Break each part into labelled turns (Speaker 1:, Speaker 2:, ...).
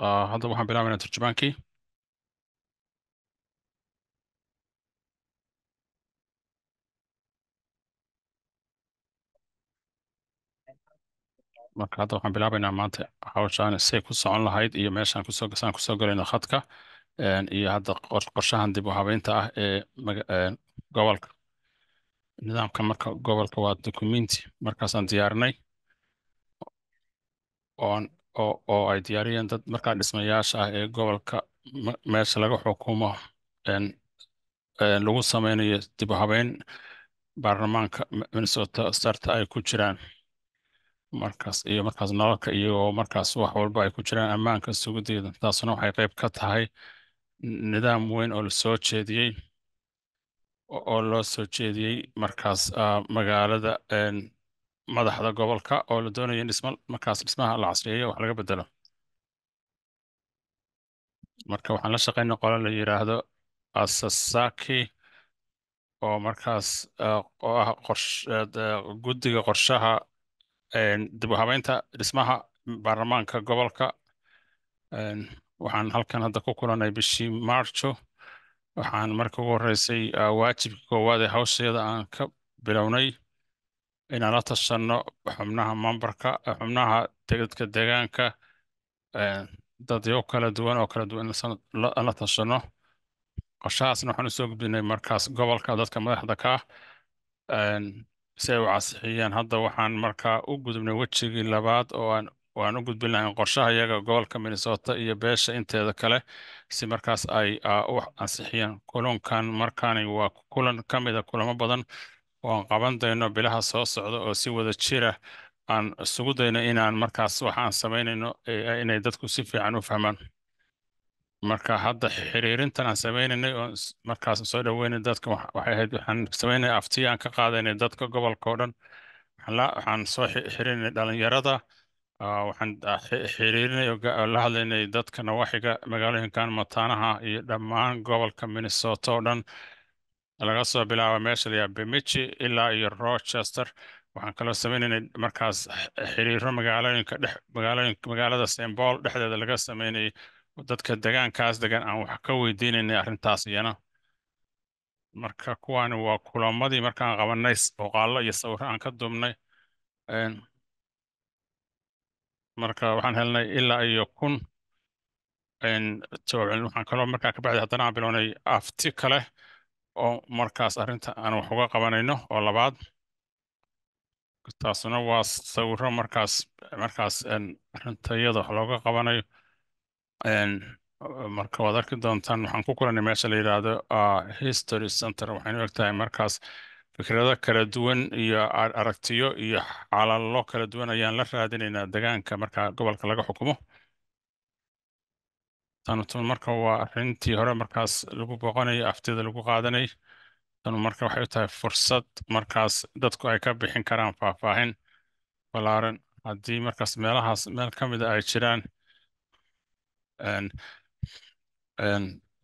Speaker 1: آه حضرتك محمد بن عامر الترجمانكي marka hadda waxaan bilaabaynaa maanta hawshaan say ku socon lahayd iyo meeshaan kusoo saan kusoo galayno khadka iyo hadda qorshahan dib u habeynta ah ee gobolka nidaamka marka gobolka waa documenti markaasaan diyaarinay oon oo ay diyaariyeen dad markaa dhismayaasha ah ee gobolka meesha laga xukumo lagu sameynayo dib u habeyn baarlamaanka minnesota sarta ay ku jiraan markaas iyo markaas nalalka iyo markaas wax walba ay ku jiraan ammaanka sugudeeda taasuna waxay qeyb ka tahay nidaam weyn oo lasoo jeediyey oo loo soo jeediyey markaas ah, magaalada madaxda gobolka oo la doonayo in dhisma markaas dhismaha la casriyeeyo wax laga bedelo marka waxaan la shaqayna qolo la yiraahdo asasaki oo markaas oo ah guddiga qorshaha dib u dhismaha baarlamaanka gobolka waxaan halkan hadda ku kulanay bishii maarjo waxaan marka ugu horeysay waajibkii koowaad ee hawsheeda aan ka bilownay inaan la tashanno xubnaha mambarka xubnaha dadka deegaanka dadyo kala duwan oo kala duwan la tashanno qorshahaasna waxaan usoo gudbinay markaas gobolka dadka madaxda ka ah, si ay u casixiyeen hadda waxaan markaa u gudubnay wejigii labaad oo waan u gudbin lahayn qorshaha iyaga gobolka minnesota iyo beesha inteeda kale si markaas ay ah, u ansixiyeen kulankan markaani waa kulan ka mida ah kulamo badan oan qaban dayno bilaha soo socda oo si wada jira ah aan isugu dayno inaan markaas wax samaynayno eh, inay dadku si fiican u fahmaan marka hadda xiriirintan aan sameynaynay oon markaas soo dhaweynay dadka waxay ahayd waxaan sameynay aftiya aan ka qaadaynay dadka gobolka oo dhan waxaan soo xirinay dhalinyarada ah, waxaan ah, xiriirinay oo la hadlaynay dadka nawaaxiga magaalooyinkan mataanaha iyo dhammaan gobolka minnesota oo dhan laga soo bilaabo meesha la bemichi ilaa iyo rochester waxaan kaloo sameynaynay markaas xiriiro eh, magaalooyinka dhex eh, magaalada eh, st paul dhexdeeda laga sameynayay dadka degaankaas degan aan wax ka weydiinaynay arrintaas iyana marka kuwani waa kulamadii markaan qabanay muuqaalo iyo sawiro aan ka dubnay marka waxaan helnay ilaa iyo kun waxaan kaloo markaa ka baxday haddana aan bilownay afti kale oo markaas arinta aan wax uga qabanayno oo labaad taasuna waa sawiro markaas markaas arrinta iyada wax looga qabanayo marka waad arki doontaan waxaan ku kulanay meesha la yidhaahdo ah, history center waxaynu egtahay markaas fikrado kala duwan iyo aragtiyo iyo xalalo kala duwan ayaan la raadinaynaa degaanka marka gobolka laga xukumo tanu marka waa arintii hore markaas lagu boqonayo aftida lagu qaadanayo tanu marka waxay u tahay fursad markaas dadku ay ka bixin karaan faahfaahin balaaran haddii markaas meelahaas meel ka mida ah ay jiraan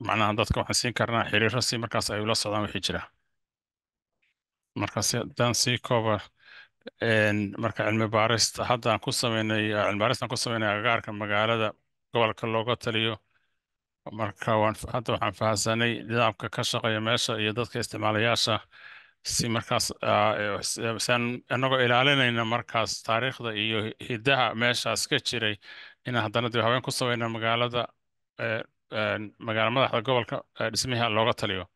Speaker 1: macnaha dadka waxaan siin karnaa xiriiro si markaas ay ula socdaan wixii jira markaas haddaan sii kooba marka cilmi baarista haddaan ku sameynay cilmi baaristaan ku sameynay agagaarka magaalada gobolka looga taliyo marka hadda waxaan fahasanay nidaamka ka shaqeeya meesha iyo dadka isticmaalayaasha si markaas saan anagoo ilaalinayna markaas taariikhda iyo hidaha meeshaas ka jiray ina haddana dib habeen ku sameyna magaalada magaala madaxda gobolka dhismiha looga taliyo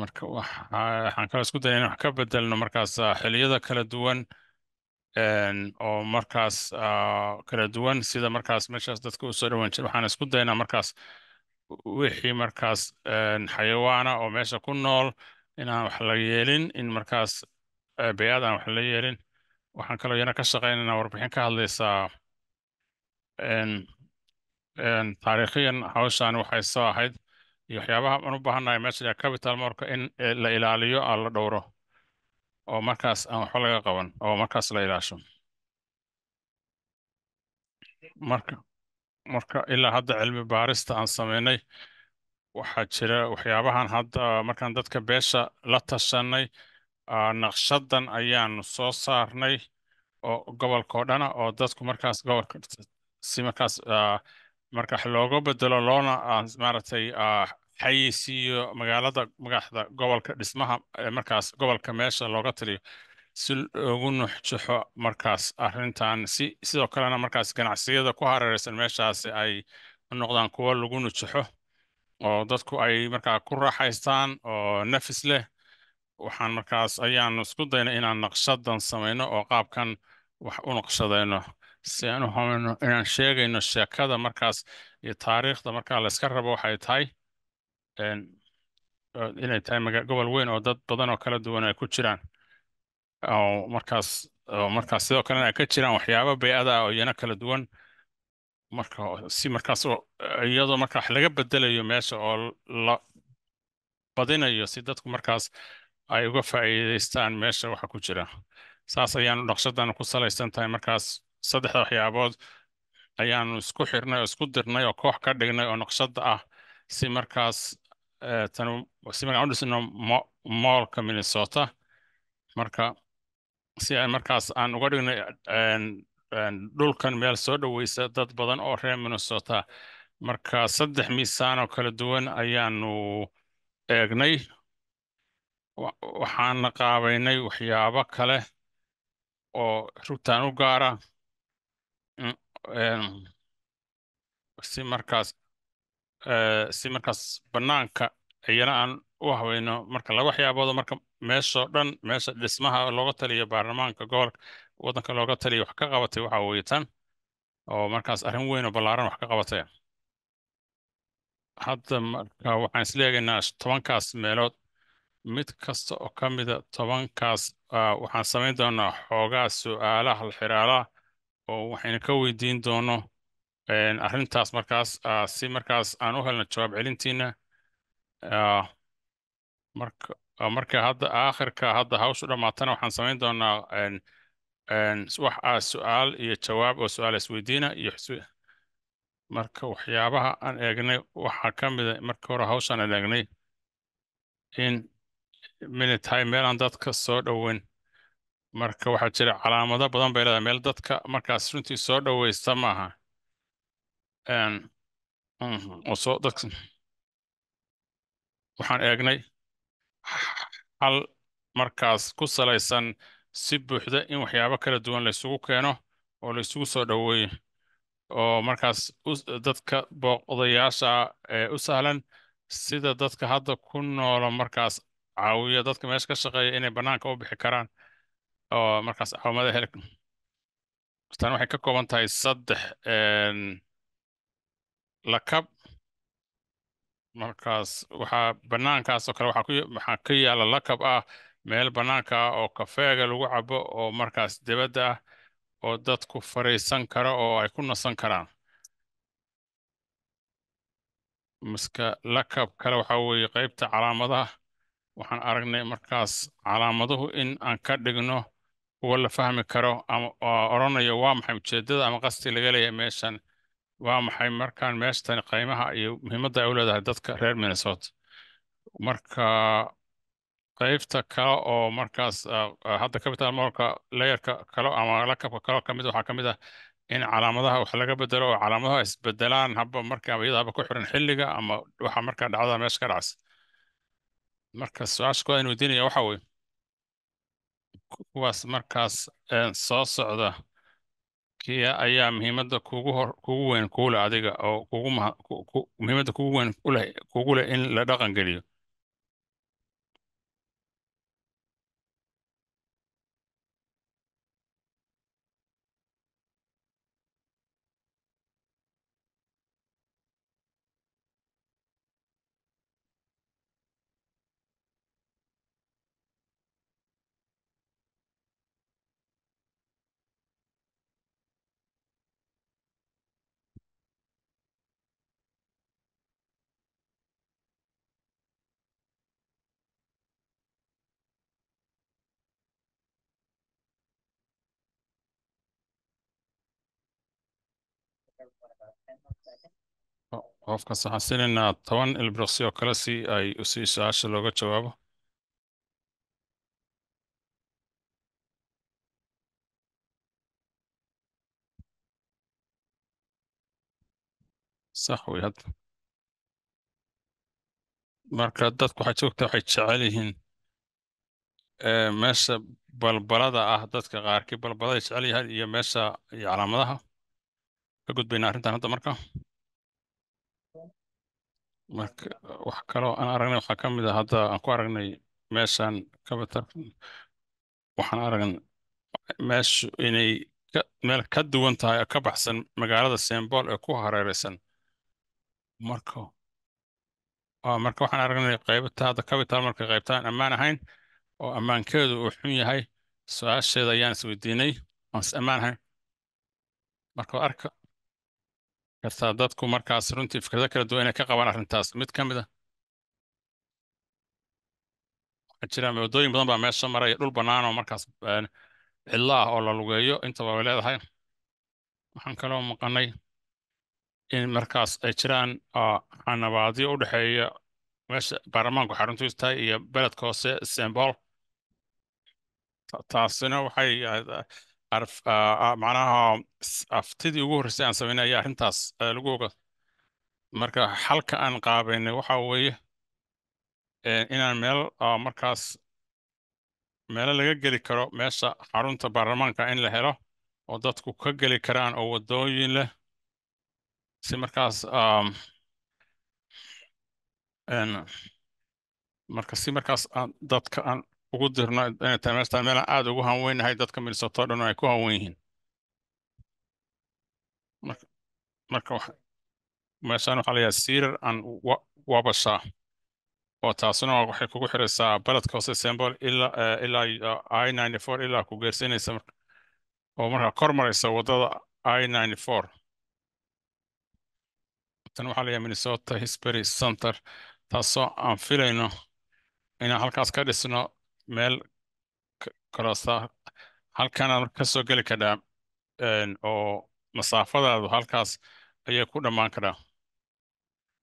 Speaker 1: marka waxaan kaloo isku dayna inaan wax ka bedelno markaas xiliyada kala duwan oo markaas ah, kala duwan sida markaas meeshaas dadka usoo soo dhawaan jir waxaan isku daynaa markaas wixii markaas xayawaana oo meesha ku nool inaan wax la yeelin in markaas eh, beyaad aan wax la yeelin waxaan kaloo yana ka shaqaynaynaa warbixin ka hadlaysaa taariikhiyan hawshaan waxay soo ahayd iyo waxyaabaha aan u baahannahay meesha capital morka in eh, la ilaaliyo aan la dhowro oo markaas aan waxba laga qaban oo markaas la ilaasho marka marka ilaa hadda cilmi baarista aan samaynay waxaa jira waxyaabahan hadda markaan dadka beesha la tashanay naqshadan ayaanu soo saarnay oo gobolka dhan a oo dadku markaas gobolka si markaas marka looga bedelo loona maaragtay xayeysiiyo magaalada madaxda gobolka dhismaha markaas gobolka meesha looga taliyo si loogu nuxjaxo markaas arintan si sidoo kalena markaas ganacsiyada ku hareereysan meeshaas ay noqdaan kuwo lagu nujaxo oo dadku ay markaa ku raaxaystaan oo nafis leh waxaan markaas ayaan isku dayna inaan naqshadan samayno oo qaabkan wax u naqshadayno si aan u humayno inaan sheegayno sheekada markaas iyo taariikhda markaa layska rabo waxay tahay inay eh, tahay gobol weyn oo dad badan oo kala duwan ay ku jiraan oo markaas markaas sidoo kalena ay ka jiraan waxyaaba bay-ada oo iyana kala duwan marka si markaas iyadoo eh, marka wax laga bedelayo meesha oo la badinayo si dadku markaas ay uga faa'iidaystaan meesha waxa ku jira saas ayaanu dhaqshadan ku salaysan tahay markaas saddexda waxyaabood ayaanu isku xirnay oo isku dirnay oo koox ka dhignay oo naqshada ah si markaas Eh, tanu si magacan u moolka minnesota marka si aan markaas aan uga dhigno dhulkan meel soo dhoweysa dad badan oo reer minnesota marka saddex miisaan oo kala duwan ayaanu eegnay waxaana qaabaynay waxyaabo kale oo rugtaan u gaara mm, si markaas Eh, si markaas banaanka iyana aan u haweyno marka laba waxyaaboodo marka meeshao dhan meesha dhismaha looga taliyo baarlamaanka gobolka waddanka looga taliyo wax ka qabatay waxaa weeye tan oo markaas arrin weyn oo ballaaran wax ka qabatay hadda marka waxaan isleegaynaa tobankaas meelood mid kasta oo ka mida tobankaas ah, waxaan samayn doonaa xoogaa su-aalaha xiraalaha oo waxaynu ka weydiin doono arintaas markaas ah, si markaas aan u helno jawaab celintiina ah, ah, marka hadda aakhirka hadda hawshu dhammaatana waxaan samayn doonaa wax ah su iyo jawaab oo su-aal isweydiina iyo marka waxyaabaha aan eegnay waxaa ka mida marka hore hawshaan aan eegnay in mina tahay meelaan dadka soo dhoweyn marka waxaa jira calaamado badan bay leedahay meel dadka markaas runtii soo dhoweysta maaha Mhm, oo soo dadka waxaan eegnay xal markaas ku salaysan si buuxda in waxyaabo kala duwan laysugu keeno oo la soo dhoweeyo oo markaas dadka booqdayaasha ah ee u sahlan sida dadka hadda ku noola markaas caawiyo dadka meesha ka shaqeeya inay bannaanka u bixi karaan oo markaas caawimada hel tan waxay ka kooban tahay saddex lakab markaas waxaa bannaankaasoo kale waxaa ka yaala lakab ah meel bannaanka ah oo kafeega lagu cabo oo markaas dibadda ah oo dadku fariisan karo oo ay ku nasan karaan miska lakab kale waxaa weeye qeybta calaamadaha waxaan aragnay markaas calaamaduhu in aan ka dhigno kuwa la fahmi karo ama odhanaya waa maxay ujeeddada ama qasdi laga leeyahay meeshan waa maxay markaan meeshtani qiimaha iyo muhiimadda ay u leedahay dadka reer minnesota marka qaybta kale oo markaas ah, ah, hadda capital morka ah layerka kale ama lakabka kale kamid waxaa kamid ah in calaamadaha wax laga bedelo oo calaamadaha isbedelaan haba markaaba iyada haba ku xiran xilliga ama waxa markaa dhacdada meesha ka dhacsa marka su-aasha kuwaad in weydiinaya waxa weye kuwaas markaas eh, soo socda kiya ayaa muhiimada kugu hor kugu weyn kuuleh adiga oo kugu muhiimada kugu weyn kugu leh in la dhaqan geliyo Oh, qofkaas waxaan siinaynaa toban ilbroqsi oo kale si ay si su-aasha looga jawaabo sax wey hadda marka dadku waxaad joogta waxay jecel yihiin meesha balbalada ah dadka qaarkii balbalada jecel yahay iyo meesha iyo calaamadaha ka gudbayna arrintan hadda marka ah, marka wax kaloo aan aragnay waxaa ka mid a hadda aan ku aragnay meeshaan kabatar waxaan aragn meeshu inay meel ka duwan tahay oo ka baxsan magaalada sembol ee ku hareereysan marka marka waxaan aragnay qaybta hadda kabital marka qaybtaan ammaan ahayn oo oh, ammaankeedu uu xun yahay su-aasheeda ayaan isweydiinay aan is ammaan ahayn marka arka kartaa dadku markaas runtii fikrado kala duwan inay ka qabaan arrintaas mid ka mid a ah waxaa jiraan waddooyin badan baa meesha maraya dhul bannaan oo markaas cidlo ah oo la lugeeyo intaba way leedahay waxaan kaloo maqanay in markaas ay jiraan ah, xanabaadyo u dhexeeya meesha baarlamaanku xaruntiisu tahay iyo beledka hoose sembol taasina waxay ah, macnaha aftidii ugu horreysay aan samaynay ayaa arrintaas lagu oga marka xalka aan qaabaynay waxa weeye inaan meel markaas meelo laga geli karo meesha xarunta baarlamaanka in la helo oo dadku ka geli karaan oo wadooyin leh si markaas marka si markaas dadka aan ugu dirno inay tahay meestaan meelaan aada ugu hanweynahay dadka milsatoo dhan ay ku hanwen yihiin marka meeshaan waxaa layahay sirar aan wabashaa oo taasuna waxay kugu xiraysaa baledka hoose sembol ilaa eh, eh, i ninety four ilaa ku geersinaysa oo markaa kor maraysa waddada i ninety four tan waxaa layahay minnesota hisbury center taasoo aan filayno inaan halkaas ka dhisno meel kalosa halkanaan kasoo geli karnaa oo masaafadaadu halkaas ayay ku dhammaan karaa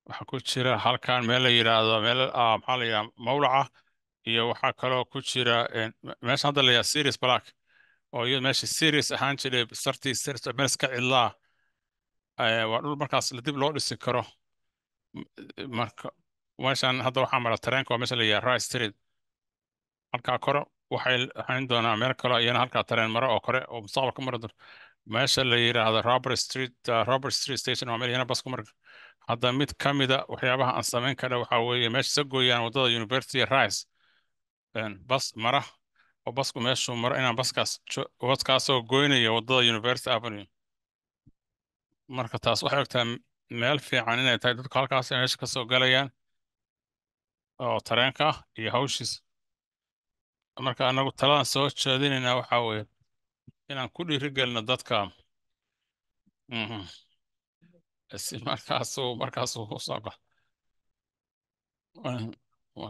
Speaker 1: waxaa ku jira halkan meel la yidhaahdo meel ah, maxaa la yidhaha mawlaca iyo waxaa kaloo ku jira meesha hadda la yidhaha series black oo iyado meesha series ahaan jiray sartii meel iska cidlaa waa dhul markaas dib loo dhisi karo marka meeshan hadda waxaa mara tareenka waa meesha la yidhaha rice street halkaa kore waxay hayn doonaa meel kaloo iyana halkaa tareen mare oo kore oo mustaqbalka mari doonto meesha la yidhaahdo robert street uh, robert street station waa meel iyana baska mari hadda mid ka mida ah waxyaabaha aan samayn karna waxaa weeye meesha sagooyaan waddada university rice bas mara oo basku meeshuu maro inaan baskaas wadkaasoo goynayo waddada university avenue marka taas waxay ogtaa meel fiican inay tahay dadku halkaas meesha kasoo galayaan oo tareenka ah iyo hawshiis marka anagu talaan soo jeedinayna waxaa weye inaan ku dhiiri gelino dadka mhm. si markaasuu markaasuu kusoo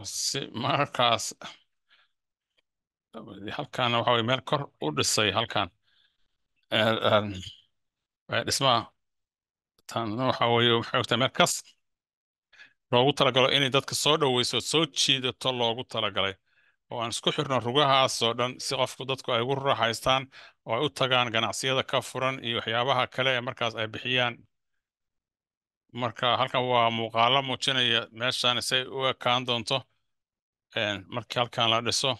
Speaker 1: si markaas halkaana waxa weye meel kor u dhisay halkan dhismaa tan waxa weye maxay ogtaa meel kas loogu talagalo inay dadka soo dhoweyso soo jiidato loogu talagalay oo aan isku xirno rugahaasoo dhan si qofku dadku ay ugu raaxaystaan oo ay u tagaan ganacsiyada ka furan iyo waxyaabaha kale ee markaas ay bixiyaan marka halkan waa muuqaalo muujinaya meeshaan say u ekaan doonto markii halkan la dhiso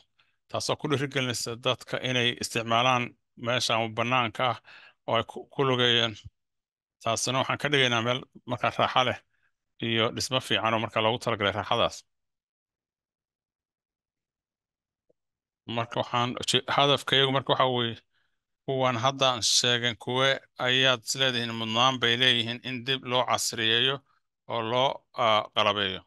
Speaker 1: taasoo ku dhirigelinaysa dadka inay isticmaalaan meeshan bannaanka ah oo ay ku lugeeyeen taasina waxaan ka dhigaynaa meel marka raaxa leh iyo dhismo fiican oo markaa loogu talagalay raaxadaas marka waxaan hadafkaygu marka waxa weeye kuwan haddaan sheegan kuwe ayaad is leedihiin mudnaan bay leeyihiin in dib loo casriyeeyo oo loo ah, qalabeeyo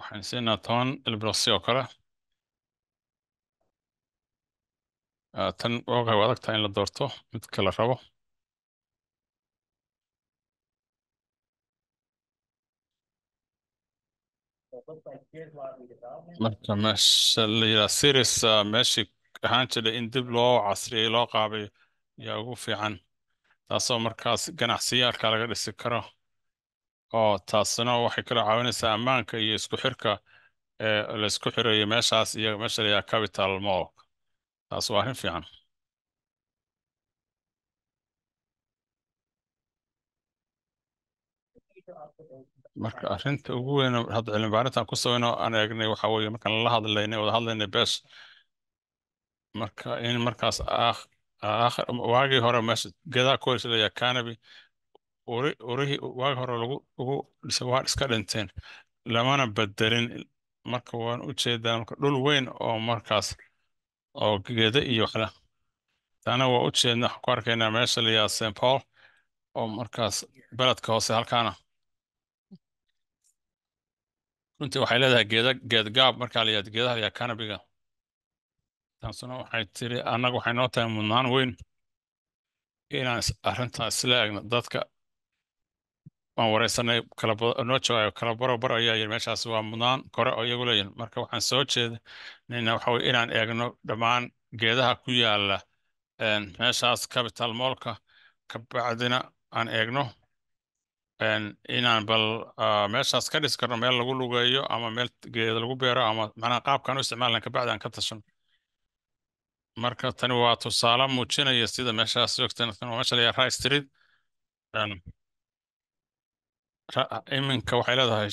Speaker 1: Waxaan siinaa toban ilbiroosi oo kale. tan oogay u adagtahay in la doorto midka la rabo. marka meesha la yidhaha series meeshii ahaan jiray in dib loo casriyay loo qaabay yaa ugu fiican taasoo markaas ganacsiyaalka laga dhisi karo oo taasina waxay kala caawinaysaa ammaanka iyo isku xirka la isku xirayo meeshaas iyo meesha layaa capital mork taas waa arrin fiican marka arrinta ugu weyn hadda cilmi baarintan ku samayno aan eegnay waxa weeye markaan la hadlaynay wada hadlaynay beesha marka in markaas waagii hore meesha gadaa ku horeysalayaa canabi orhi waag hore ugu dhisay waa iska dhinteen lamana bedelin marka waan u jeedaa marka dhul weyn oo markaas oo geeda iyo waxle taana waa u jeedna waxaan ku arkaynaa meesha layaha st paul oo markaas beledka hoose halkaana runtii waxay leedahay geeda geedgaab markaa layaha geedaha layaha kanabiga taasuna waxay tiri annaga waxay noo tahay mudnaan weyn inaan arrintaa isla eegno dadka waan wareysanay kala noo jawaayo kala barobaro ayaa yiri meeshaas waa mudnaan kore oo iyagu leeyihin marka waxaan soo jeedinayna waxa weye inaan eegno dhammaan geedaha ku yaala meeshaas capital moolka kabacdina aan eegno inaan bal meeshaas ka dhis karno meel lagu lugeeyo ama meel geeda lagu beero ama macnaha qaabkaan u isticmaalan kabacdi aan ka tashan marka tani waa tusaale muujinaya sida meeshaas joogteen meesha layaa ri street iminka waxay leedahay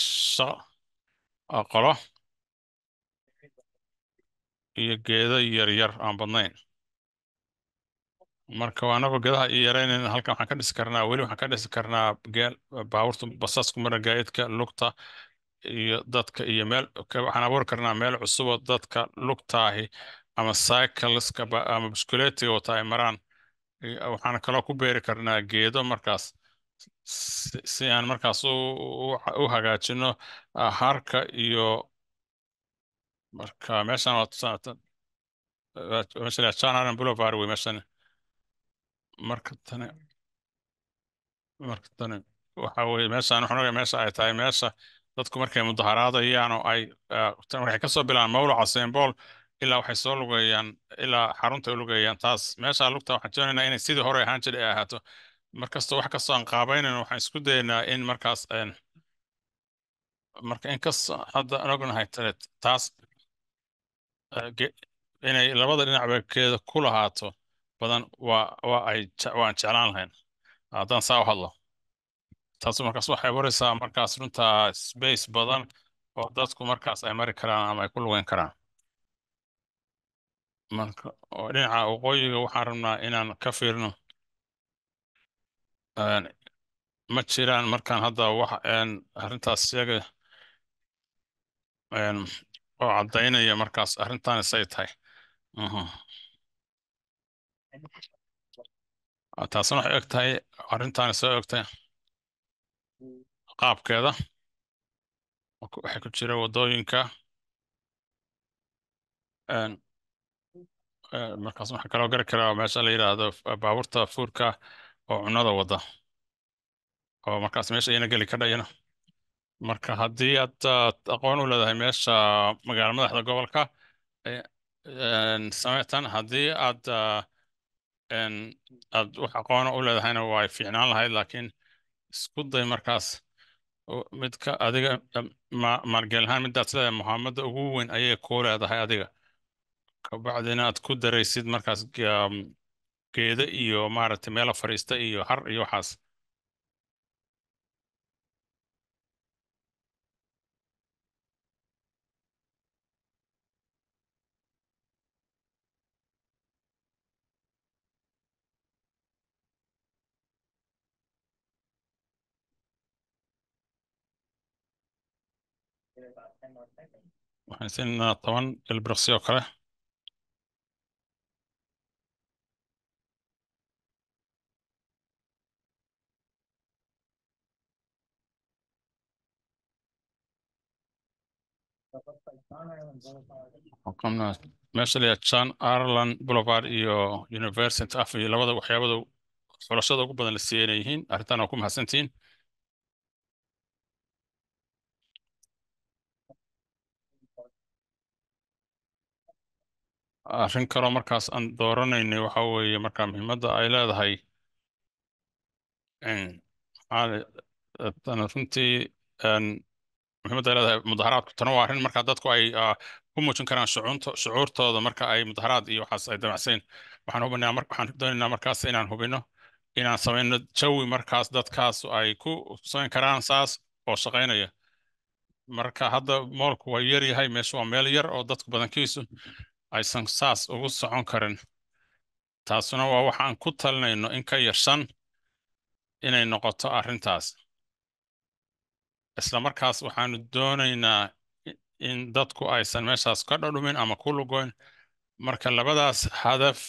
Speaker 1: qolo iyo geedo yaryar aan badnayn marka waa anagoo geedaha i yaraynayn halkan waxaan ka dhisi karnaa weli waxaan ka dhisi karnaa geel baabuurta basaasku marna gaayadka lugta iyo dadka iyo meel waxaan abuuri karnaa meel cusuboo dadka lugtaahi ama cycleska ama biskuleetiga wata ay maraan waxaan kaloo ku beeri karnaa geedo markaas si aan markaas u hagaajino ah, harka iyo marka meeshan waa janaran boulevard wey meeshan marka tani marka tani waxa weye meeshan waxaan meesha ay tahay meesha dadku markay mudaharaadayaan oo ay ah, waxay kasoo bilaabaan mawlaca saint ilaa waxay soo lugeeyaan ilaa xarunta ulugeeyaan taas meesha lugta waxaan joonaynaa inay sidii hore ahaan jiray ay ahaato markastoo wax kastoo aan qaabaynayno waxaan isku dayaynaa in markaas marka inkas hadda an ognahay tale taas inay labada dhinacbakeeda ku lahaato badan waa jeclaan lahayn haddaan saa u hadlo taas markaas waxay waraysaa markaas runtaa space badan oo dadku markaas ay mari karaan ama ay ku lugeyn karaan marka dhinaca waqooyiga waxaan rabnaa inaan ka fiirno ma jiraan markaan hadda wax arrintaas iyaga oo cadaynaya markaas arrintaan say tahay taasna waxay og tahay arrintaan soo og qaabkeeda waxay ku jira wadooyinka markaas waxaan kaloo gari karaa meesha la yidhaahdo baabuurta fuurka oo cunada wada oo markaas meesha iyana geli ka dhayana marka haddii aad aqoon u leedahay meesha magaalo madaxda gobolka sameetan haddii aad aad wax aqoona u leedahayna waay fiicnaan lahayd laakiin isku day markaas midka adiga maalgeelahaan midaad leedahay muhaamadda ugu weyn ayay ku leedahay adiga kabacdina aad ku daraysid markaas geedo iyo maaragtay meela fadhiista iyo har iyo waxaas waxaan siinaa toban ilbiriqsi oo kale meesha jan ireland boulevard iyo university af labada waxyaabada xulashada ugu badan la siiya inay yihiin arrintan waa ku mahadsantihiin arrin kaloo markaas aan dooranaynay waxa weeye markaa muhiimadda ay leedahay runtii muhiimada leedahay mudaharaadku tana waa arrin markaa dadku ay ah, ku muujin karaan shucuurtooda marka ay mudaharaad iyo waxaas ay damacsayn waxaan hubinaa waxaan doonaynaa markaas inaan hubino inaan samayno jawi markaas dadkaas ay ku samayn karaan saas oo shaqaynaya marka hadda moolku waa yar yahay meesha waa meel yar oo dadku badankiisu aysan saas ugu socon karin taasuna waa waxaan ku talinayno in ka yar inay noqoto arrintaas isla markaas waxaanu doonaynaa in dadku aysan meeshaas ka dhadhumin ama ku lugoyn marka labadaas hadaf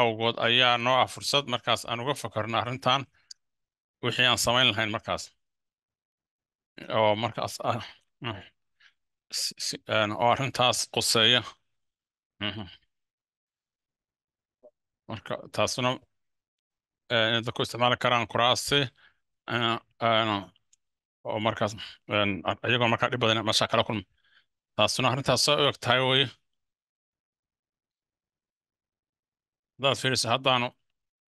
Speaker 1: awgood ayaa noo ah fursad markaas aan uga fakarno arrintan wixii aan samayn lahayn markaas oo markaas ah mm-hmm. oo arrintaas quseeya mm-hmm. marka taasna eh, dadku isticmaali karaan kuraasi eh, ah, oo markaas ah, iyagoo markaa dhib badan kala kulma taasuna arrintaas oo og tahay wey hadaad fiirisa haddaanu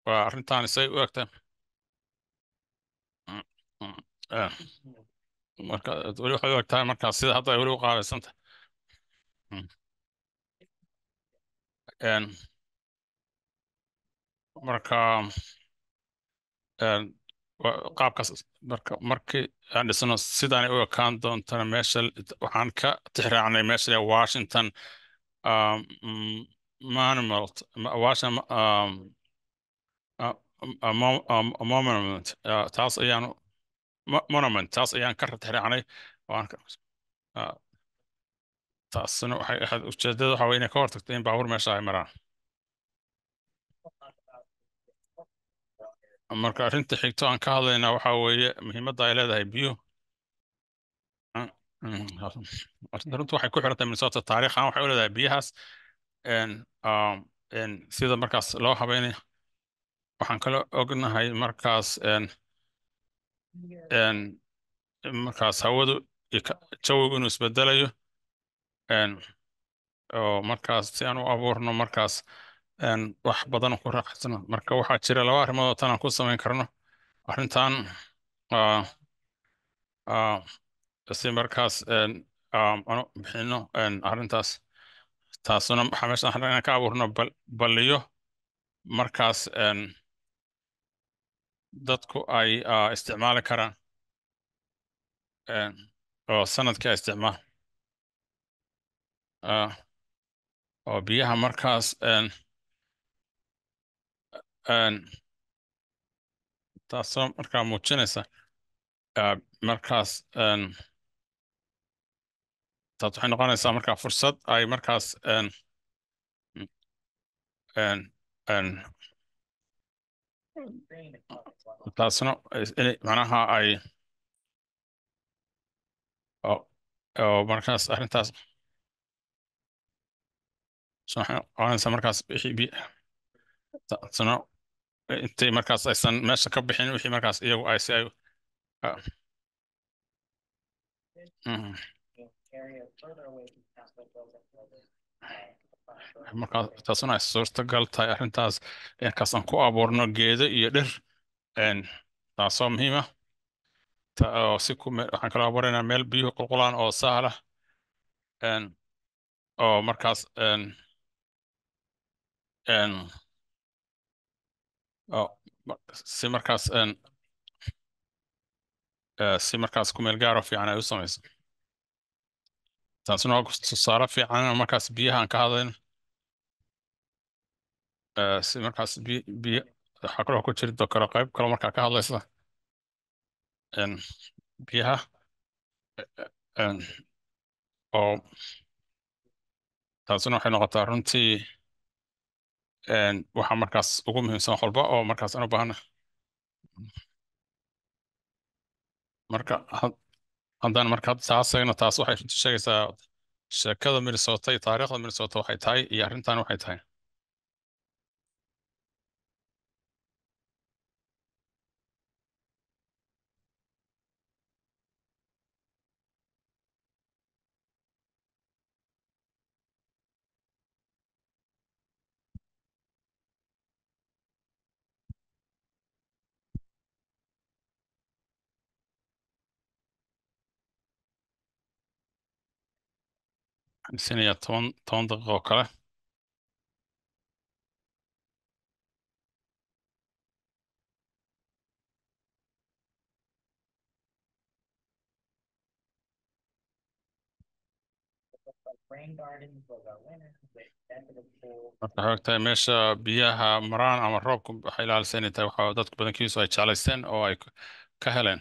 Speaker 1: waa arrintaani say u egtahay mm, mm, eh. marka weli waxay u eg tahay markaa sida hadda ay weli u qaabaysan tahay hmm. marka qaabkaas marka markii aan dhisno sidaanay u ekaan doontana meesha waxaan ka tixraacnay meesha washington um, monument washington um, um, uh, uh, monument uh, taas ayaan monument taas ayaan ka tixraacnay taasna waxay ahayd ujeedada waxaa wey inay ka hortagto in baabuur meesha ay maraan marka arrinta xigto aan ka hadlayna waxa weeye muhiimadda ay leedahay biyuhu ah, mm, runtu waxay ku xiranta minnesota taariikh aan waxay u leedahay biyahaas um, sida markaas loo habeynay waxaan kala ognahay markaas markaas hawadu jawigu inuu isbedelayo markaas si aan u abuurno markaas wax badan ku raaxaysano marka waxaa jira laba arrimood oo tan ku samayn karno arrintan si markaas anu bixino arrintaas taasuna waxaa meesha inaan ka abuurno balliyo markaas dadku ay isticmaali karaan oo sanadkii ay isticmaal oo biyaha markaas taasoo markaa muujinaysa markaas taas waxay noqonaysaa markaa fursad ay markaas taasna manaha ay oo oh, oh, markaas arrintaas waxay noqonaysaa markaas sano intay markaas aysan meesha ka bixin wixii markaas iyagu ay si ay ah. mm-hmm. markaas taasuna ay suurtagal tahay arrintaas markaasaan ku abuurno geedo iyo dhir taasoo muhiima ah. si ku waxaan kala abuuraynaa meel biyuhu qulqulaan oo sahla oo markaas si markaas si markaas kumeelgaaro fiican ay u samayso taasina waa tusaale fiican markaas biyaha aan ka hadlayno si markaas biy waxaa kaloo ku jiri kale qayb kale markaa ka hadlaysa biyaha oo taasina waxay noqotaa runtii waxaa markaas ugu muhiimsan wax walba oo markaas aan u baahana marka haddana marka taasayna taas waxay runtii sheegaysaa sheekada minnesota iyo taariikhda minnesota waxay tahay iyo arrintan waxay tahay خمسين iyo er toban toban daqiiq oo kale marka xoogtahay meesha biyaha maraan ama roobku waxay ilaalisan inay tahay waxa dadku badankiisu ay jeclaysteen oo ay ka heleen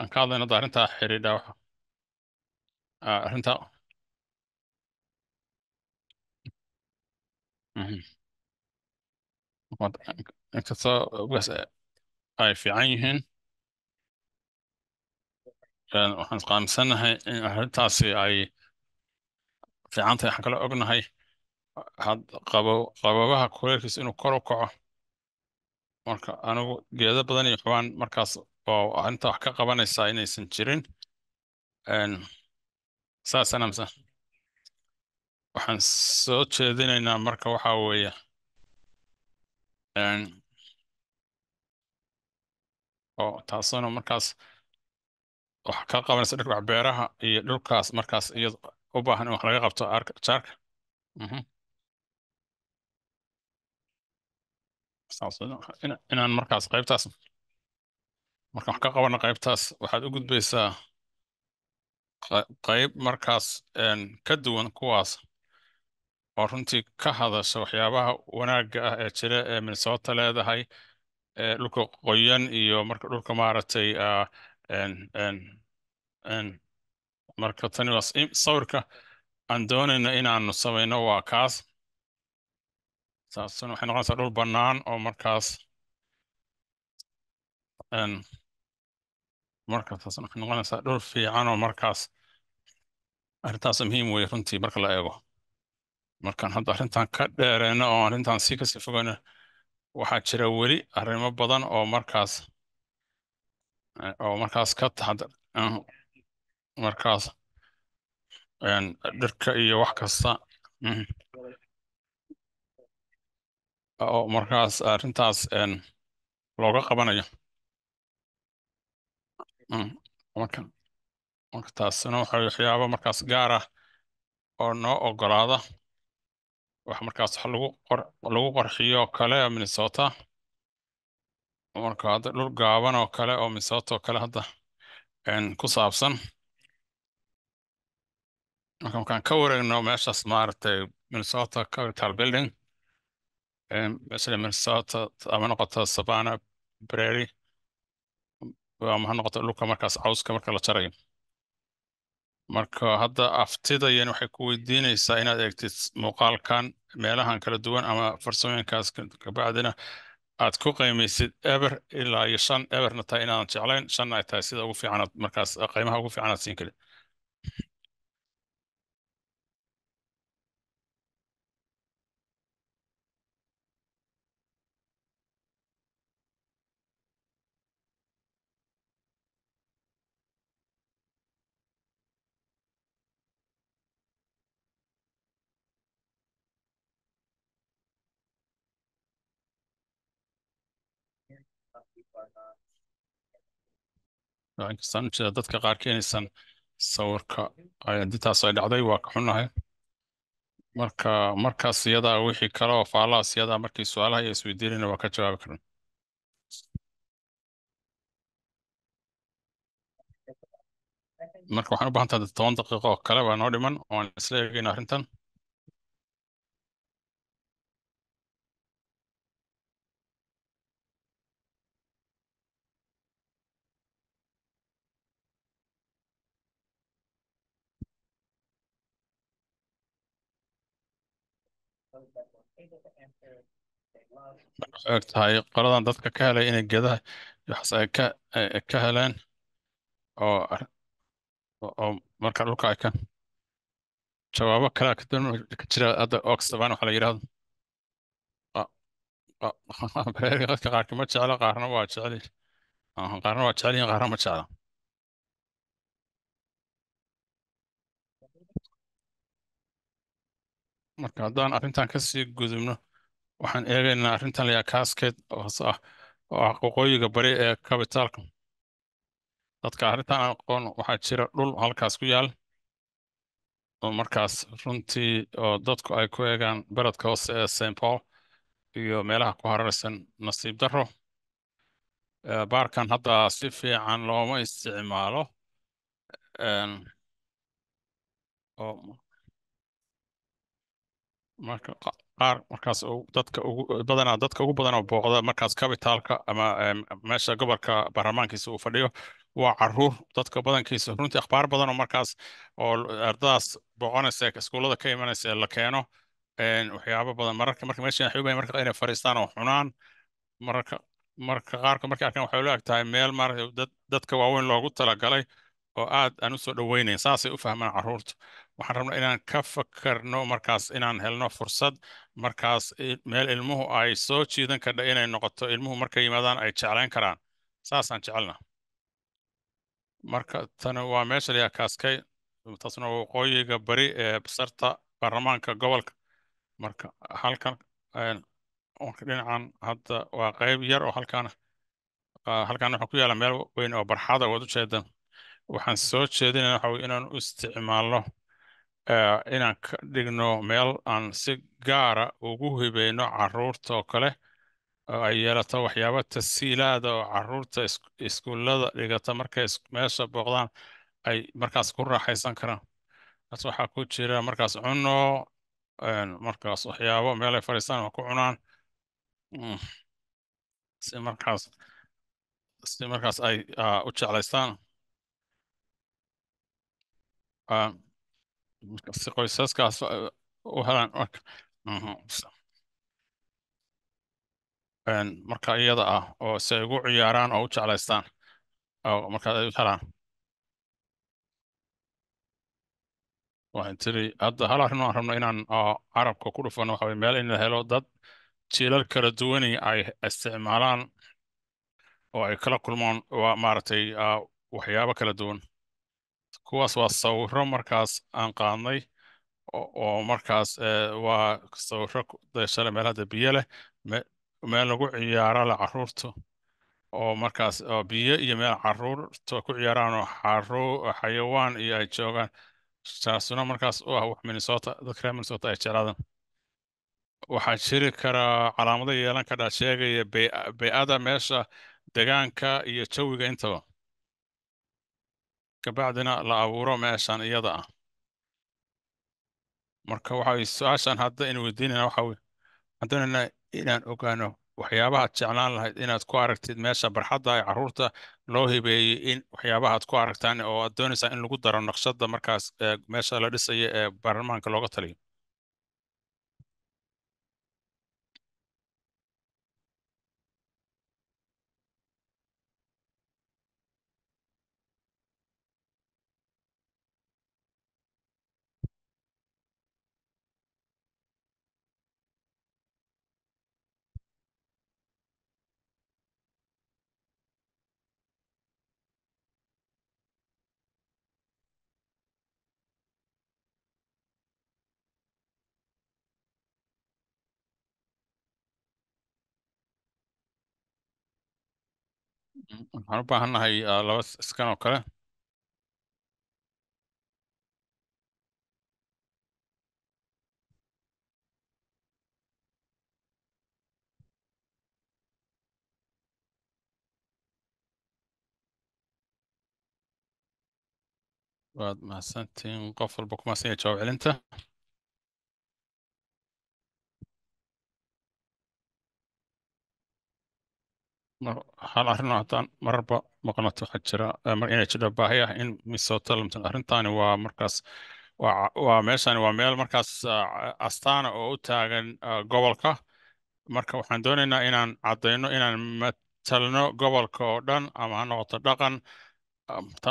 Speaker 1: aan ka hadlayno da arrintaa xiriidha waxa arrintaa inkastoo gaas ay fiican yihiin waxaan isqaamsanahay in arrintaasi ay fiican tahay waxaan kala ognahay had qabow qabowaha kuleelkiis inuu kor u kaco marka anigu geedo badan iyo xubaan markaas oo arinta wax ka qabanaysaa inaysan jirin saasaan amsa waxaan soo jeedinaynaa marka waxaa weeya oo taasuna markaas wax ka qabanaysa dhulka beeraha iyo dhulkaas markaas iyo u baahan in wax laga qabto jaarka mhm. inaan markaas qaybtaas markaan wax ka qabanno qaybtaas waxaad u gudbaysaa qayb markaas ka duwan kuwaas oo runtii ka hadasha waxyaabaha wanaagga ah ee jira ee minnesota leedahay ee dhulka qoyan iyo marka dhulka maaragtay ah, marka tani waa sawirka aan doonayna inaanu samayno waa kaas saasuna waxay noqonaysaa dhul bannaan oo markaas markaas waxay noqonaysaa dhul fiicanoo markaas arrintaas muhiim weye runtii marka la eego markaan hadda arrintan ka dheereyno oo arrintan sii kasii fogeyno waxaa jira weli arrimo badan oo markaas oo markaas ka taxadar ah, markaas dhirka iyo wax kasta mm-hmm. oo markaas arrintaas looga qabanayo marka taasina waxa waxyaaba markaas gaar ah oo noo ogolaada wax markaas wax lagu qor lagu qorxiyo oo kale minnesota marka hadda dhul gaaban oo kale oo minnesota oo kale hadda ku saabsan marka markaan ka wareegno meeshaas maaragtay minnesota capital building misle minnesota ama noqota savana prairie maxaa noqota dhulka markaas cawska marka la jarayo marka hadda aftidayan waxay ku weydiinaysaa inaad eegtid muuqaalkan meelahan kala duwan ama farsamooyinkaas kabacdina aad ku qiimaysid eber ilaa iyo shan eberna tahay inaadan jeclayn shanna ay tahay sida ugu fiicanaad markaas qiimaha ugu fiicanaad siin karin inkastaanujeeda dadka qaar keenaysan sawirka dintaas ay dhacday waa ka xunahay marka markaas iyadaa wixii kale oo faallahaas iyadaa markii su-aalaha iyo isweydiinayna waa ka jawaabi karna marka waxaan u bahan taha toban daqiiqo oo kale waa noo dhiman oo aan isla eegayn arrintan maxay og tahay qoladan dadka ka helay inay geedaha waxaas ay ka ka heleen oo oo marka dhulka ay ka jawaabo kale ka ka jira hadda oxtaban waxa la yidhahdo ah, ah, dadka qaarka ma jeclo qaarna waa jecel ah, qaarna waa jecel yihin qaarna ma jeclo marka haddaan arrintan ka sii gudubno waxaan eegaynaa arrintan layaa kaaskeed hoose ah oo ah qoqooyiga bari ee capitaalka dadka arrintan aan aqoon waxaa jira dhul halkaas ku yaal oo markaas runtii oo dadku ay ku eegaan beledka hoose ee st paul iyo meelaha ku hararsan nasiib darro baarkan hadda si fiican looma isticmaalo oo marka qaar markaas dadka ugu badanaa dadka ugu badan oo booqda markaas capitalka ama meesha gobolka baarlamaankiisa uu fadhiyo waa caruur dadka badankiisa runtii akhbaar badan oo markaas oo ardadaas booqanaysa iskuullada ka imanaysa la keeno waxyaaba badan mararka marka meesha waxay marka inay fariistaan oo xunaan mararka marka qaarkood markay arkaan waxay la eg tahay meel mar dadka waaweyn loogu talagalay oo aad aan usoo dhoweynayn saasay u fahmaan caruurta waxaan rabnaa inaan ka fakarno markaas inaan helno fursad markaas meel ilmuhu ay soo jiidan kadha inay noqoto ilmuhu markay yimaadaan ay jeclayn karaan saasaan jecelna marka tan waa meesha layaa kaaskay taasna waqooyiga bari ee basarta baarlamaanka gobolka marka halkan dhinacan hadda waa qeyb yar oo halkaan ah, halkaan waxaa ku yaalla meel weyn oo barxada ah, waad u jeedan waxaan soo jeedinaya waxa inaan u isticmaalno Eh, inaan ka dhigno meel aan si gaara ugu hibeyno caruurta oo kale oo ay yeelato waxyaaba tasiilaada oo caruurta iskuullada dhigata markay meesha booqdaan ay markaas ku raaxaysan karaan as waxaa ku jira markaas cuno markaas waxyaabo meel ay fadhiistaan wax ku cunaan mm. si markaas si markaas ay ah, u jeclaystaan ah, qoysaskaas u helaan marka iyada ah oo se ay ugu ciyaaraan oo u jeclaystaan oo markaas ay u helaan waxaan tiri hadda hal arrin aan rabno inaan carabka ku dhufano waxa weye meel in la helo dad jiilal kala duwani ay isticmaalaan oo ay kala kulmaan waa maaragtay waxyaabo kala duwan kuwaas waa sawiro markaas aan qaadnay oo markaas eh, waa sawiro deshale meel hadda biyo leh meel lagu ciyaaro la caruurta oo markaas biyo iyo meel caruurta ku ciyaaraanoo xaru xayawaan iyo ay joogaan taasuna markaas u ah wax minnesota dadka minnesota ay jeclaadaan waxaa jiri karaa calaamado yeelan karaa sheegaya bey-ada meesha degaanka iyo jawiga intaba kabacdina la abuuro meeshan iyada ah marka waxa su-aashan hadda in weydiinana waxa hadoonana inaan ogaano waxyaabahaad jeclaan lahayd inaad ku aragtid meesha barxadda ee caruurta loo hibeeyey in waxyaabahaad ku aragtaan oo aad doonaysaa in lagu daro naqshadda markaas meesha la dhisayo ee baarlamaanka looga taliyo waxaan u baahannahay ah, laba iskan oo kale waad mahadsantiin qof walba ku mahadsan jawaab celinta hal arin haddaan mararba maqnato waxaa jira eh, inay jira baahi ah in misooto lumtan arrintani waa markaas waa meeshani waa meel markaas eh, astaana oo u taagan eh, gobolka marka waxaan doonaynaa inaan caddayno inaan matalno gobolka oo dhan ama ha noqoto dhaqan ah, marka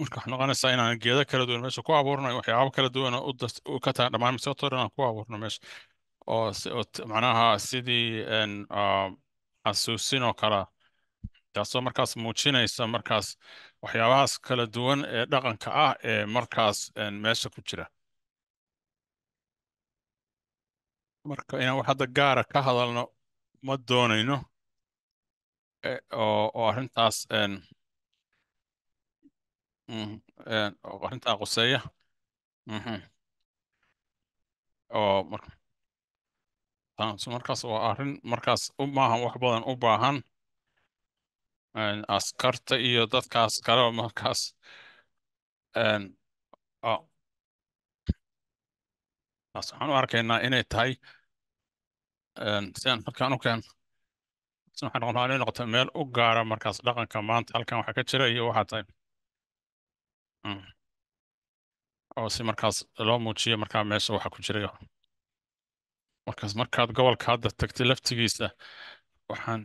Speaker 1: waxaa noqonaysaa inaan geedo kala duwan meesha ku abuurno waxyaabo kala duwan ka tagan dhammaan misooto dhan aan ku abuurno meesha oo macnaha sidii ah, xasuusinoo kalea taasoo markaas muujinaysa markaas waxyaabahaas kala duwan ee dhaqanka ah ee markaas meesha ku jira marka inaan wax hadda gaara ka hadalno ma doonayno e, oo arrintaas mm-hmm, arrintaa qoseeya mm-hmm. oo markaas waa arin markaas u maahan wax badan u baahan askarta iyo dadkaas kale markaas taas waxaan u arkaynaa inay tahay sidan halkan u keen waxay noqon inay noqoto meel u gaara markaas dhaqanka maanta halkan waxa ka jira iyo waxaa tahay mm. oo si markaas loo muujiyo markaa meesha waxa ku jirayo markaas markaad gobolka hadda tagtay laftigiisa waxaan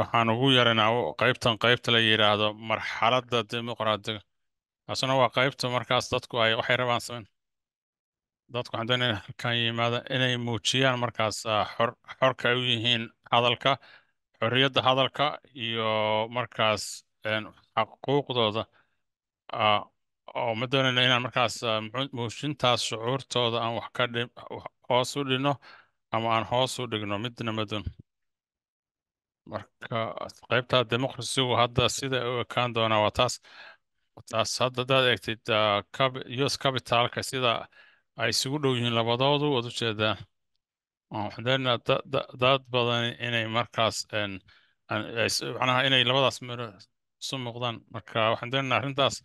Speaker 1: waxaan ugu yaranaa qaybtan qaybta la yidhaahdo marxaladda dimuqraadiga taasuna waa qaybta markaas dadku ay waxay rabaan sameyn dadku waxaan doonaya halkan yimaada inay muujiyaan markaas ah, xor xorka ay u yihiin hadalka xorriyadda hadalka iyo markaas xaquuqdooda ah, oo ma doonayna inaan markaas ah, muujintaas shucuurtooda aan wax ka dhim hoos u dhino ama aan hoos u dhigno midna madun marka qaybta demoqrasigu hadda sida u ekaan doonaa waa taas taas hadda hadaad eegtid ah, us capitalka sida ay isugu dhow yihiin labadoodu waad ujeedaan waxaanleenaha dad badan inay markaas manaha inay labadaas mero isu muuqdaan marka waxaan leenaha arrintaas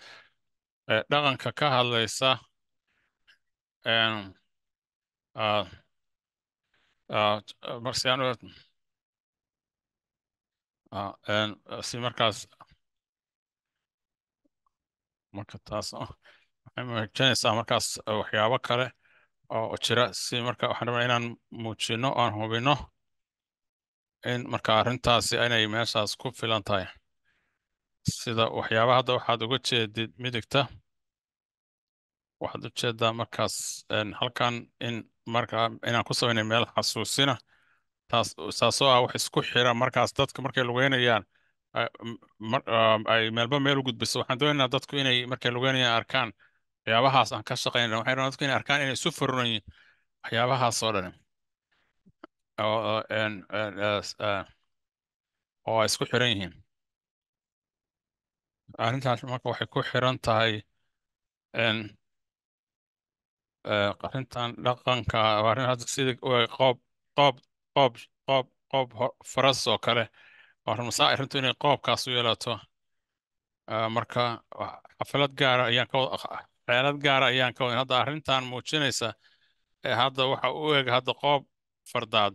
Speaker 1: dhaqanka ka hadlaysa marxiyaan eh, si markaas marka taas waxay markaas waxyaabo kale oo jira si marka waxaan rabaa inaan muujino aan hubino in marka arrintaasi inay meeshaas ku filan tahay sida waxyaaba hadda waxaad uga jeedid midigta waxaad u jeedaa markaas halkan in marka inaan ku sameynay meel xasuusina taas saasoo ah wax isku xira markaas dadka markay lugeynayaan ay meelba meel u gudbiso waxaan doonaynaa dadku inay markay lugeynayaan arkaan waxyaabahaas aan ka shaqeynay waxay dadku inay arkaan inay isu furnan yihin waxyaabahaas oo dhan oo ay isku xiran yihiin arrintaas marka waxay ku xiran tahay arintan dhaqanka arin hadda sida qoob qoob qoob qoob qoob faras oo kale masaa arintu inay qoobkaas u yeelato marka xafalad gaara ayaan ah xeelad gaara ayaan ka wadan ah hadda arrintan muujinaysa hadda waxa u eg hadda qoob fardaad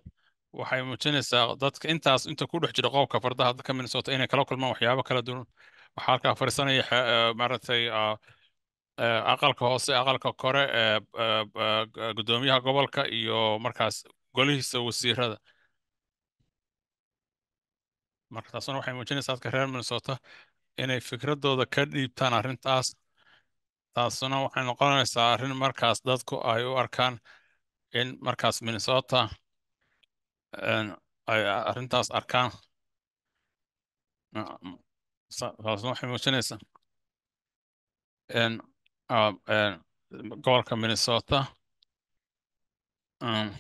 Speaker 1: waxay muujinaysaa dadka intaas inta ku dhex jira qoobka fardaha dadka minnesota inay kala kulmaan waxyaabo kala duwan waxa halkaa fariisanaya maaragtay Eh, aqalka hoose aqalka kore eh, eh, guddoomiyaha gobolka iyo markaas golihiisa wasiirada marka taasuna waxay muujinaysaa dadka reer minnesota inay fikradooda ka dhiibtaan arrintaas taasuna waxay noqonaysaa arrin markaas dadku ay u arkaan in markaas minnesota ay arrintaas arkaan taasuna waxay muujinaysaa Eh, gobolka minnesota eh,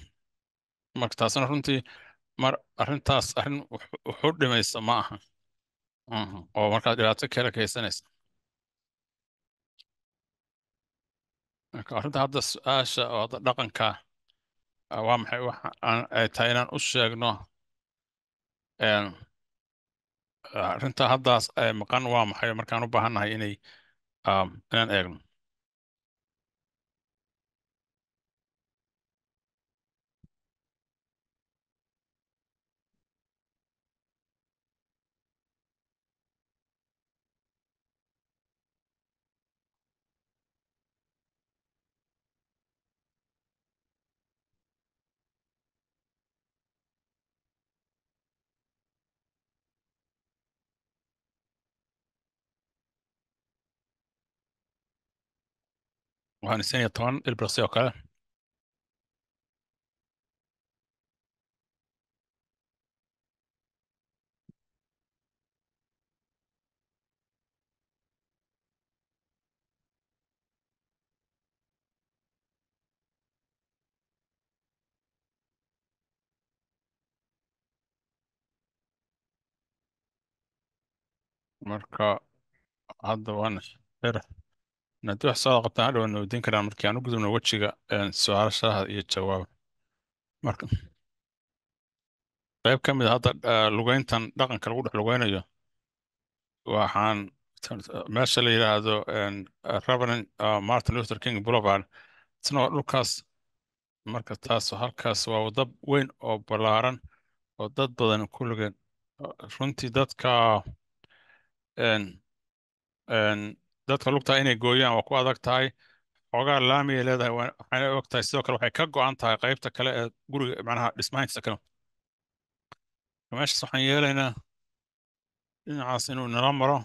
Speaker 1: marka martaasna runtii mar arrintaas arrin wuxu dhimaysa ma aha oo markaad dhibaato kale keysanaysa arinta hadda su-aasha oo hadda dhaqanka waa maxay waxa ay tahay inaan u sheegno arinta haddaas ee maqan waa maxay markaan u baahannahay inay inaan eegno Juan Zenitron, el próximo acá. marka hadda waan xiraa haddii wax suaal qabtaan hadhow na weydiin karaan markii aan u gudubno wejiga su-aashaha iyo jawaab marka qayb ka mid a ah hadda ah, lugeyntan dhaqanka lagu dhex lugeynayo waxaan meesha la yidhaahdo reverend ah, martin luther king boulevard isna waa dhulkaas marka taas halkaas waa waddo weyn oo ballaaran oo dad badan ku lugeen runtii dadka dadka lugta ah inay gooyaan waa ku adag tahay xoogaa laamiya leedahay waxayna og tahay sidoo kale waxay ka go'an tahay qaybta kale ee guriga macnaha dhismahayntiisa kale meeshaas waxaan yeelaynaa dhinacaas inuu nala maro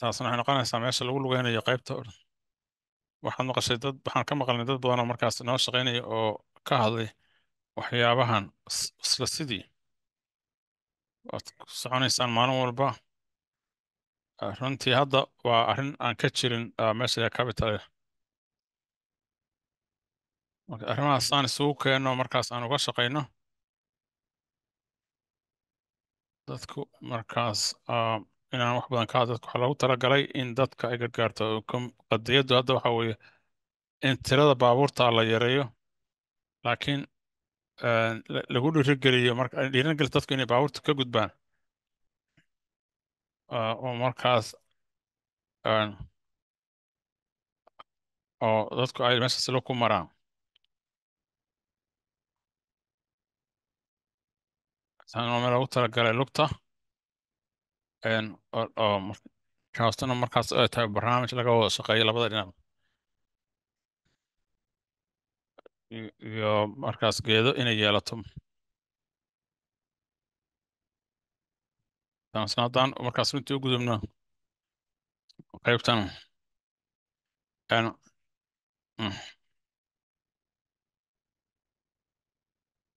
Speaker 1: taasna waxay noqonaysaa meesha lagu lugaynayo qaybta o dhan waxaad maqashay dad waxaan ka maqalnay dad badanoo markaas noo shaqaynaya oo ka hadlay waxyaabahan isla sidii waad ku soconaysaan maalin walba Ah, runtii hadda waa arrin aan ka jirin ah, message capital eh. arrimahaas mm. aan isugu keenno markaas aan uga shaqayno dadku markaas ah, inaan wax badan ka hadla dadku waxaa loogu talagalay in dadka ay gargaarto qadiyaddu hadda waxa weeye in tirada baabuurta la yareeyo laakiin lagu dhiirigeliyo marka dhiiringelisa dadku inay baabuurta ka gudbaan Ah, oo markaas oo dadku ay meesha silo ku maraan waa meel loogu talagalay lugta kaastuna markaas ay tahay barnaamij laga wada shaqeeyo labada dhinac iyo markaas geedo inay yeelato haddaan markaas runtii u gudubno qaybtan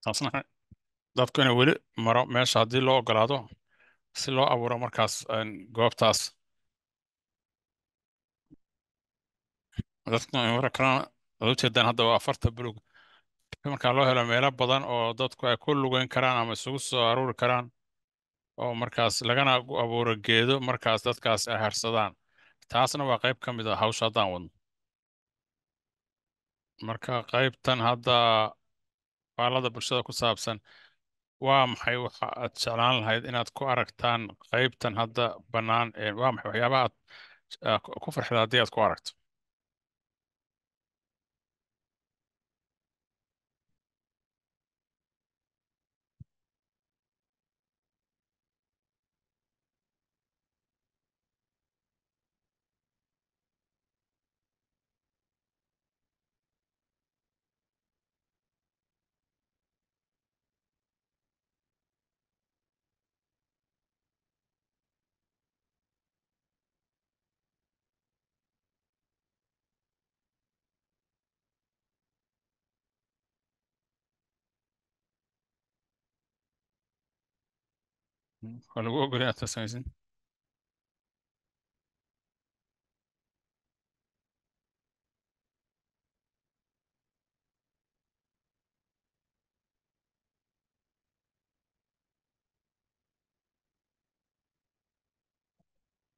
Speaker 1: taasna dadku ina weli maro meesha haddii loo ogolaado si loo abuuro markaas goobtaas dadkuna wara kalena ad ujeedaan hadda waa afarta bulog markaa loo helo meelo badan oo dadku ay ku lugeyn karaan ama isugu soo aruuri karaan oo markaas lagana abuuro geedo markaas dadkaas ay harsadaan taasna waa qayb ka mid a ah hawsha haddaan wadno marka qaybtan hadda faalada bulshada ku saabsan waa maxay waxa aad jeclaan lahayd inaad ku aragtaan qaybtan hadda bannaan waa maxay waxyaabaha aad ah, ku farxida haddii aad ku aragto Hallo, good advertising.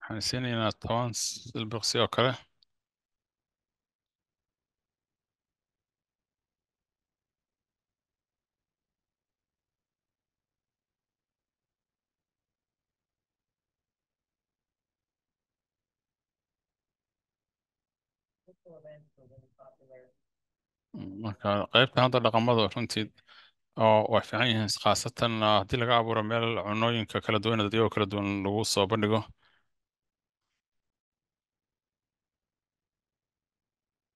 Speaker 1: حسين ينا توانس البرسي أكره marka qeybtan hadda dhaqamada runtii oo way fiican yihiin khaasatan ah, haddii laga abuuro meel cunooyinka kala duwan dadyago kala duwan lagu soo bandhigo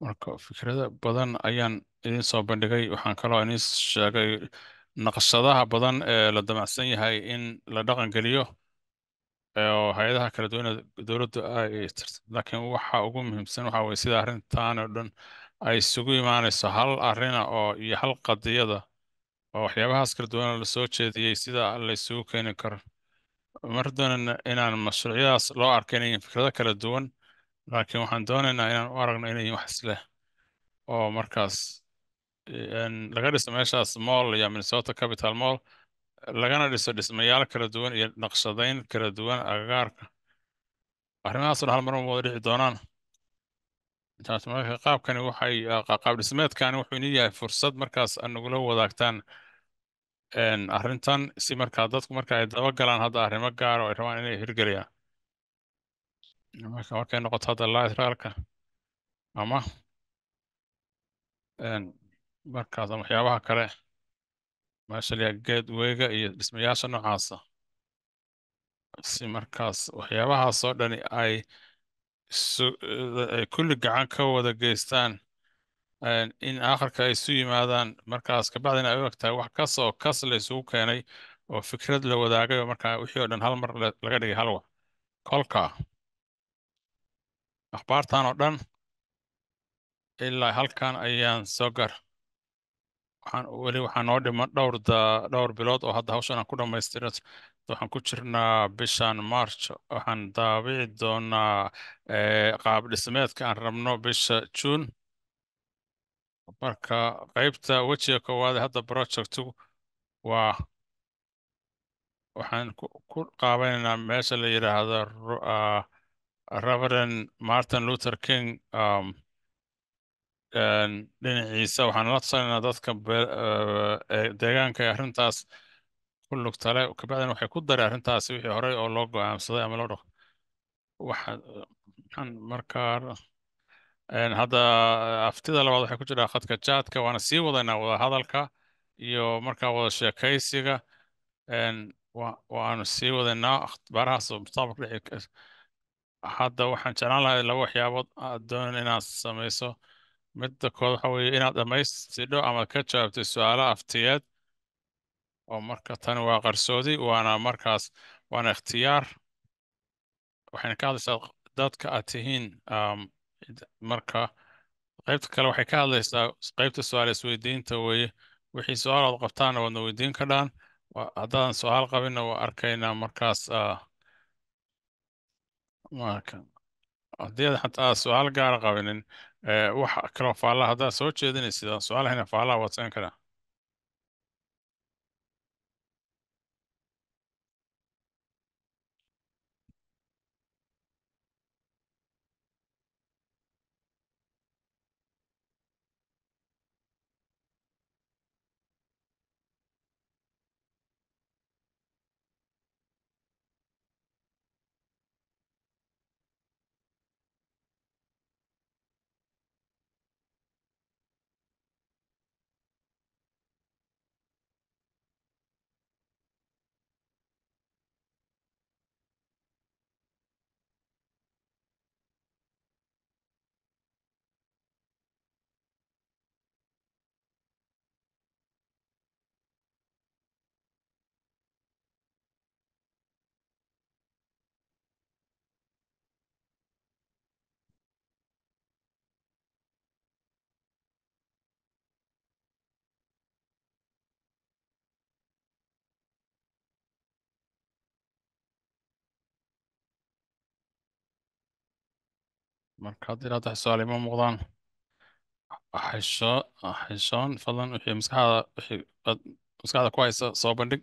Speaker 1: marka fikrada badan ayaan idiin soo bandhigay waxaan kaloo idiin sheegay naqshadaha badan ee la damacsan yahay in la dhaqan geliyo oo hay-adaha kala duwanee dowladdu ay tirto laakiin waxa ugu muhiimsan waxa weye sida arrintan oo dhan ay isugu imaanayso hal arrina oo iyo hal qadiyada oo waxyaabahaas kala duwan lasoo jeediyey sida laysugu keeni karo mar doonayna inaan mashruucyadaas loo arka inay yihiin fikrado kala duwan laakiin waxaan doonaynaa inaan u aragno inay yihiin wax isleh oo markaas laga dhiso meeshaas moll iyo minnesota capital moll lagana dhiso dhismayaal kala duwan iyo naqshadayn kala duwan agagaarka arrimahaasuna hal marma wada dhici doonaan qaabkani waxay ah, qaab dhismeedkani wuxuu inii yahay fursad markaas nagula wadaagtaan arrintan si markaa dadku marka ay dabagalaan hadda arrimo gaara oo ay rabaan inay hirgeliyaan markay noqoto hadda lateraalka ama markaas ama waxyaabaha kale meesha layaa gatewega iyo dhismayaasha noocaasa si markaas waxyaabahaasoo dhani ay ay kulli gacan ka wada geystaan in akharka ay isu yimaadaan markaas kabacdina ay u egtahay wax kasoo kas la isugu keenay oo fikrad la wadaagay oo markaa wixii oo dhan hal mar laga dhigay halwa kolka akhbaartan oo dhan ilaa halkan ayaan soo gar weli waxaa noo dhiman dhowr dhowr bilood oo hadda hawshan aan ku dhammaystira waxaan ku jirnaa bishan march waxaan daabici doonaa qaab dhismeedka aan rabno bisha june marka qeybta wejiga koowaad hadda project waa waxaan ku qaabanaynaa meesha la yidhaahdo ah, reverend martin luther king um, dhinaciisa waxaan ula tusalanaa dadka deegaanka arrintaas ku lugtale kabacdan waxay ku dareen arrintaas wixii horey oo loo go-aamsaday ama loo dhaqo waxaan markaa hadda aftida labaad waxay ku jiraa khadka jaadka waana sii wadaynaa wadahadalka iyo markaa wada sheekaysiga waanu sii wadaynaa akhbaarahaas mustaqbalka dhexi hadda waxaan jeclaan lahay laba waxyaabood doon inaad samayso midda kood waxa weeye inaad dhammaystirsidho ama ka jawaabtid su-aalo aftiyeed oo oh, marka tani waa qarsoodi waana markaas waana ikhtiyaar waxayna ka hadlaysaa dadka aad tihiin um, marka qaybta kale waxay ka hadlaysaa qaybta su-aal isweydiinta weeye wixii su-aal ood qabtaana waadna weydiin ka dhaan haddaadan su-aal qabinna waa arkaynaa markaas uh, haddii aad xataa su-aal gaara qabinin Eh, wax kaloo faalaha haddaad soo jeedinaysid su-aal ahayna faalaha waad samayn karaa marka hadda ilaa wax su-aal ima muuqdaan xishoon fadlan wixii maskaxda wixii aad maskaxda ku haysa soo bandhig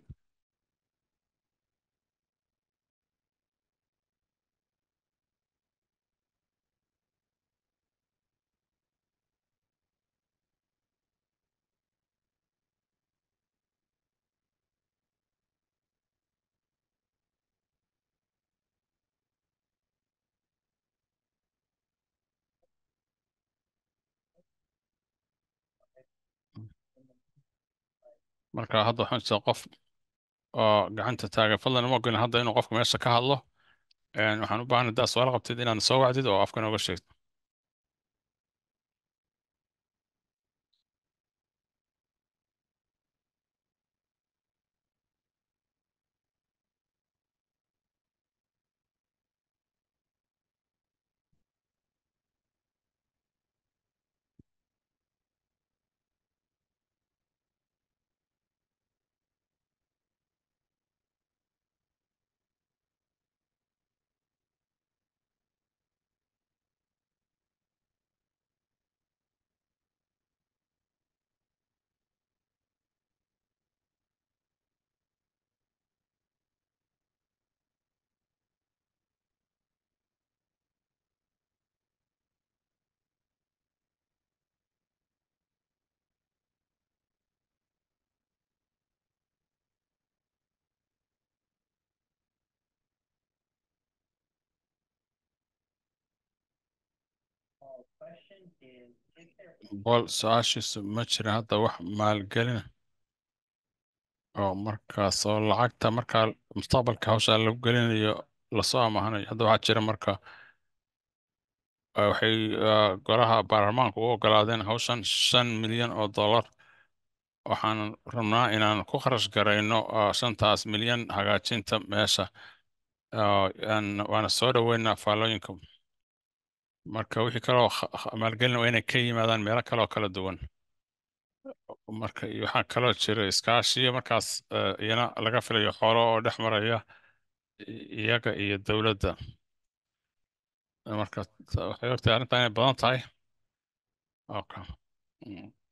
Speaker 1: marka hadda waxaan jirtaa qof oo gacanta taagan fadlan ma ogolin hadda inuu qofka meesha ka hadlo waxaan u baahana daa su'aal qabtid inaad soo wacdid oo afka nooga sheegto bal su-aashiisu ma jirin hadda wax maalgelina oo markaas oo lacagta markaa mustaqbalka hawsha lagu gelinayo lasoo amahanayo hadda waxaa jira marka ah, waxay ah, golaha baarlamaanka u ogolaadeen hawshan shan milyan oo dollar waxaan rabnaa inaan ku kharash garayno ah, shantaas milyan hagaajinta meesha waana soo dhaweynaa faallooyinka marka wixii kaloo maalgelin waa inay ka yimaadaan meelo kaleoo kala duwan marka waxaa kaloo jira iskaashiyo markaas iyana laga filayo xoolo oo dhex maraya iyaga iyo dowladda marka waxay hortay arrintaa inay badan tahay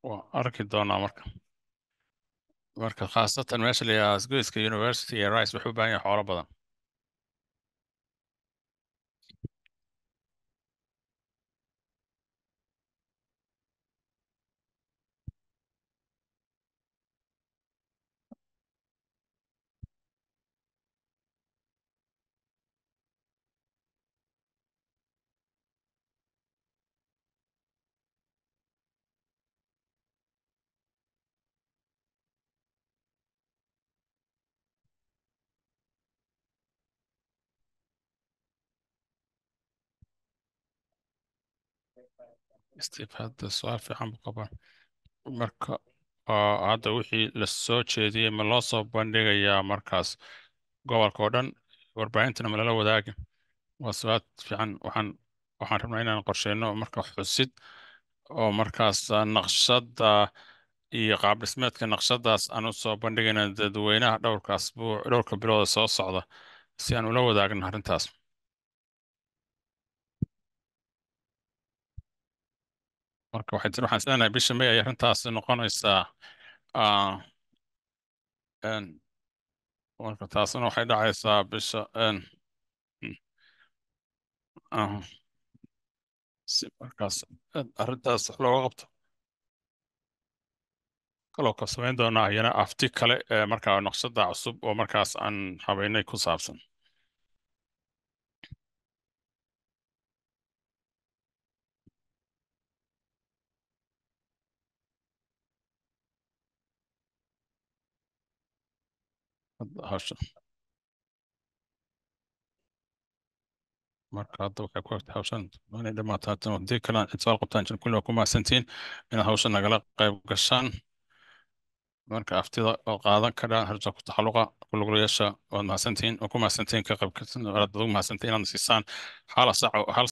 Speaker 1: waan arki doonaa marka marka khaasatan meesha la yidhaha goyska university ee rice wuxuu u baahan yahay xoolo badan steve hadda su-aal fiican buu qabaa marka hadda wixii lasoo jeediyey ma loo soo bandhigayaa markaas gobolka oo dhan warbaahintana ma lala wadaagi waa su-aal fiican waxaan waxaan rabnaa inaan qorsheyno marka xusid oo markaas naqshada iyo qaab dhismeedka naqshadaas aan u soo bandhigayna dadweynaha dhowrkaas dhowrka bilooda soo socda si aan ula wadaagno arrintaas marka waxay waxaan islenahay bisha may ay arrintaasi noqonaysaa ah, marka taasina waxay dhacaysaa bisha n hmm, ah, si markaas arrintaas wax looga qabto kaloo ka samayn doonaa iyana afti kale ee markaa naqshada cusub oo markaas aan habeynay ku saabsan hadda marka hadda waxay ku hagta hawshan inay dhammaata haddana haddii kalaan itisaal qabtaan jir kulli waa ku mahadsantiin inaad hawshan nagala qayb gashaan marka aftida oo qaadan karaa harja ku taxaluqa kulugulayaasha waad mahadsantiin waa ku mahadsantiin ka qayb kartan waad ugu mahadsantiin inaad nasiisaan hala sax hal